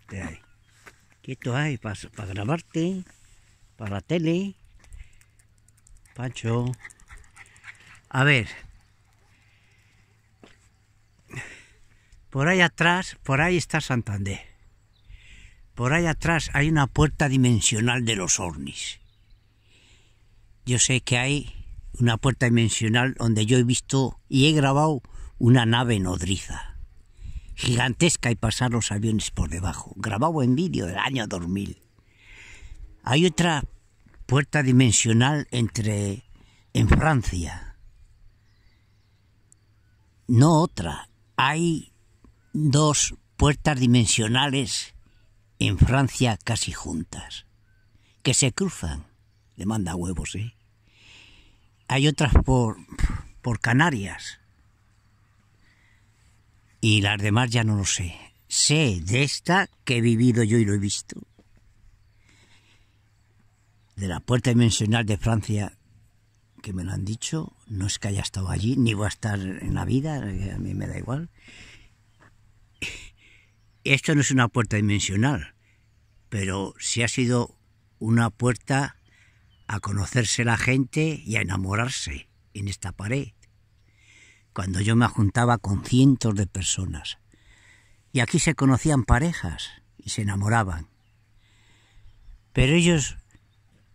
te hay. hay para grabarte, para la tele. Pancho. A ver. Por ahí atrás, por ahí está Santander. Por ahí atrás hay una puerta dimensional de los ornis. Yo sé que hay una puerta dimensional donde yo he visto y he grabado una nave nodriza gigantesca y pasar los aviones por debajo, grabado en vídeo del año 2000. Hay otra puerta dimensional entre en Francia. No otra, hay dos puertas dimensionales en Francia casi juntas, que se cruzan. Le manda huevos, ¿eh? Hay otras por, por Canarias y las demás ya no lo sé. Sé de esta que he vivido yo y lo he visto. De la puerta dimensional de Francia, que me lo han dicho, no es que haya estado allí, ni voy a estar en la vida, a mí me da igual. Esto no es una puerta dimensional, pero sí ha sido una puerta a conocerse la gente y a enamorarse en esta pared cuando yo me juntaba con cientos de personas. Y aquí se conocían parejas y se enamoraban. Pero ellos,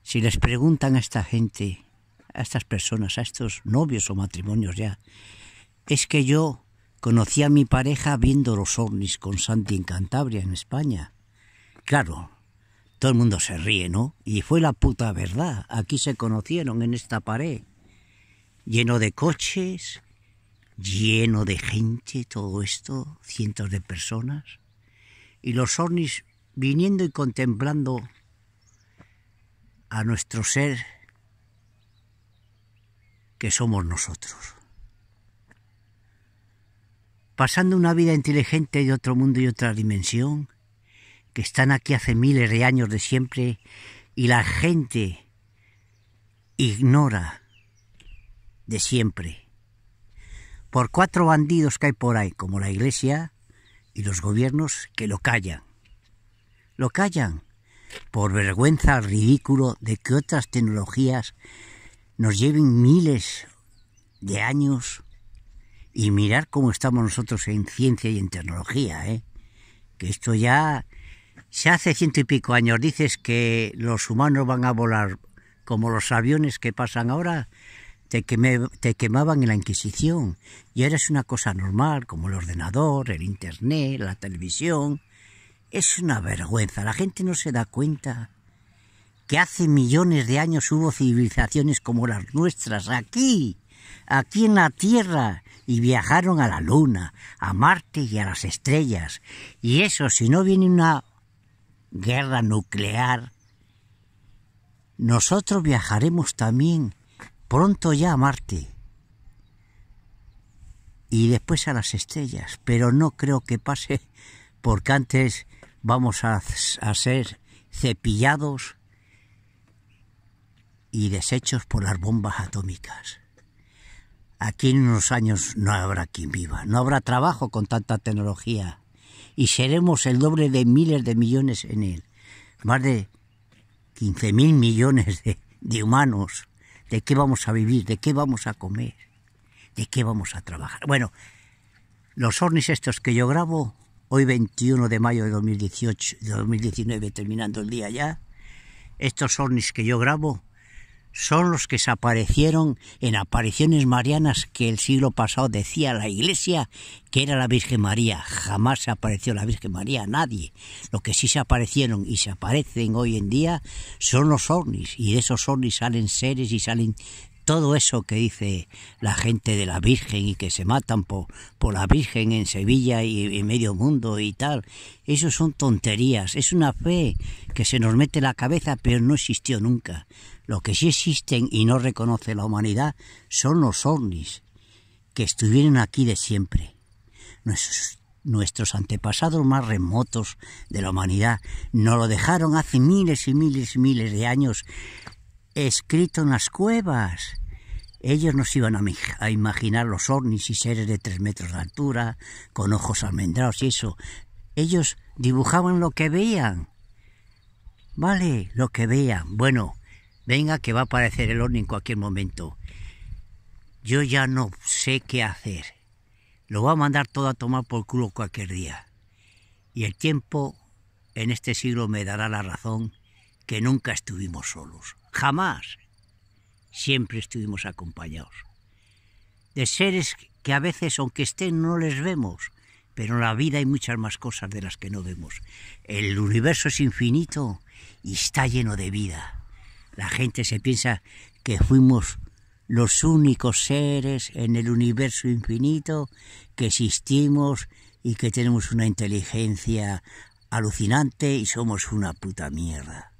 si les preguntan a esta gente, a estas personas, a estos novios o matrimonios ya, es que yo conocí a mi pareja viendo los ovnis con Santi en Cantabria, en España. Claro, todo el mundo se ríe, ¿no? Y fue la puta verdad. Aquí se conocieron en esta pared, lleno de coches, lleno de gente, todo esto, cientos de personas, y los ovnis viniendo y contemplando a nuestro ser que somos nosotros. Pasando una vida inteligente de otro mundo y otra dimensión, que están aquí hace miles de años de siempre, y la gente ignora de siempre por cuatro bandidos que hay por ahí, como la Iglesia y los gobiernos, que lo callan. Lo callan por vergüenza ridículo de que otras tecnologías nos lleven miles de años y mirar cómo estamos nosotros en ciencia y en tecnología, ¿eh? que esto ya se hace ciento y pico años dices que los humanos van a volar como los aviones que pasan ahora, te, quemaban en la Inquisición y eres una cosa normal como el ordenador, el Internet, la televisión. Es una vergüenza, la gente no se da cuenta que hace millones de años hubo civilizaciones como las nuestras aquí, aquí en la Tierra, y viajaron a la Luna, a Marte y a las estrellas. Y eso, si no viene una guerra nuclear, nosotros viajaremos también pronto ya a Marte y después a las estrellas, pero no creo que pase porque antes vamos a, ser cepillados y deshechos por las bombas atómicas. Aquí en unos años no habrá quien viva, no habrá trabajo con tanta tecnología y seremos el doble de miles de millones en él, más de 15 mil millones de humanos de qué vamos a vivir, de qué vamos a comer, de qué vamos a trabajar. Bueno, los hornis estos que yo grabo, hoy 21 de mayo de 2018, 2019, terminando el día ya, estos hornis que yo grabo, son los que se aparecieron en apariciones marianas que el siglo pasado decía la Iglesia que era la Virgen María. Jamás se apareció la Virgen María nadie. Lo que sí se aparecieron y se aparecen hoy en día son los ovnis y de esos ovnis salen seres y salen todo eso que dice la gente de la Virgen y que se matan por, la Virgen en Sevilla y en medio mundo y tal, eso son tonterías, es una fe que se nos mete en la cabeza pero no existió nunca. Lo que sí existen y no reconoce la humanidad son los ovnis, que estuvieron aquí de siempre. Nuestros, nuestros antepasados más remotos de la humanidad nos lo dejaron hace miles y miles y miles de años escrito en las cuevas. Ellos nos iban a, imaginar los ornis y seres de tres metros de altura, con ojos almendrados y eso. Ellos dibujaban lo que veían. Vale, lo que veían Bueno, venga que va a aparecer el ovni en cualquier momento. Yo ya no sé qué hacer. Lo va a mandar todo a tomar por culo cualquier día. Y el tiempo en este siglo me dará la razón que nunca estuvimos solos. Jamás. Siempre estuvimos acompañados. De seres que a veces, aunque estén, no les vemos, pero en la vida hay muchas más cosas de las que no vemos. El universo es infinito y está lleno de vida. La gente se piensa que fuimos los únicos seres en el universo infinito que existimos y que tenemos una inteligencia alucinante y somos una puta mierda.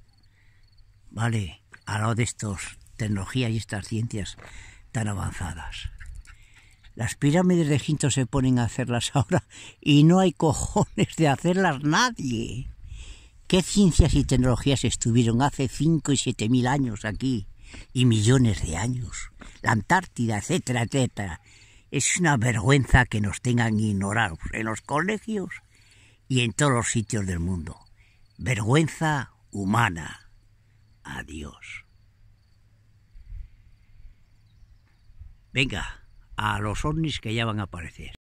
¿Vale? a de estas tecnologías y estas ciencias tan avanzadas. Las pirámides de Egipto se ponen a hacerlas ahora y no hay cojones de hacerlas nadie. ¿Qué ciencias y tecnologías estuvieron hace 5 y 7 mil años aquí? Y millones de años. La Antártida, etcétera, etcétera. Es una vergüenza que nos tengan ignorados en los colegios y en todos los sitios del mundo. Vergüenza humana. Adiós. Venga, a los ovnis que ya van a aparecer.